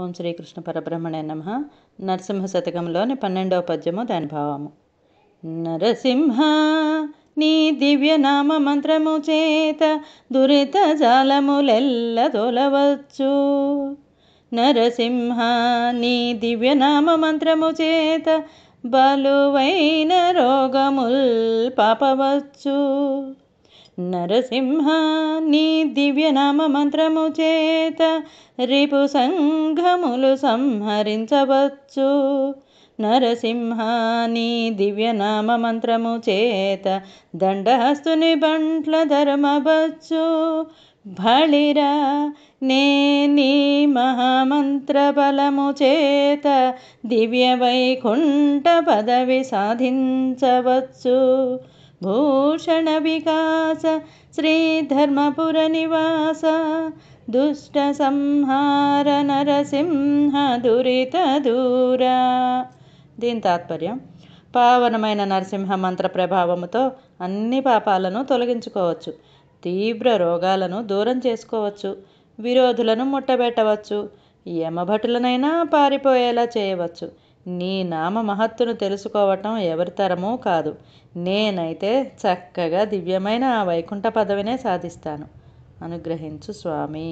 ఓం శ్రీకృష్ణ పరబ్రహ్మణే నమ నరసింహ శతకంలోని పన్నెండవ పద్యము దాని భావము నరసింహ నీ దివ్య నామ మంత్రము చేత దురిత జాలములెల్ల తొలవచ్చు నరసింహ నీ దివ్య నామ మంత్రము చేత బలువైన రోగముల్ పాపవచ్చు నరసింహ నీ దివ్యనామ మంత్రము చేత రిపు సంఘములు సంహరించవచ్చు నరసింహ నీ దివ్యనామ మంత్రము చేత దండహస్తుని బంట్ల ధర్మవచ్చు భళిరా నే నీ మహామంత్ర బలము చేత దివ్య వైకుంఠ పదవి సాధించవచ్చు భూషణ వికాస శ్రీధర్మపుర నివాస దుష్ట సంహార నరసింహ దురిత దూరా దీని తాత్పర్యం పావనమైన నరసింహ మంత్ర ప్రభావముతో అన్ని పాపాలను తొలగించుకోవచ్చు తీవ్ర రోగాలను దూరం చేసుకోవచ్చు విరోధులను ముట్టబెట్టవచ్చు యమభటులనైనా పారిపోయేలా చేయవచ్చు నీ నామ మహత్తును తెలుసుకోవటం ఎవరి తరమూ కాదు నేనైతే చక్కగా దివ్యమైన ఆ వైకుంఠ పదవినే సాధిస్తాను అనుగ్రహించు స్వామి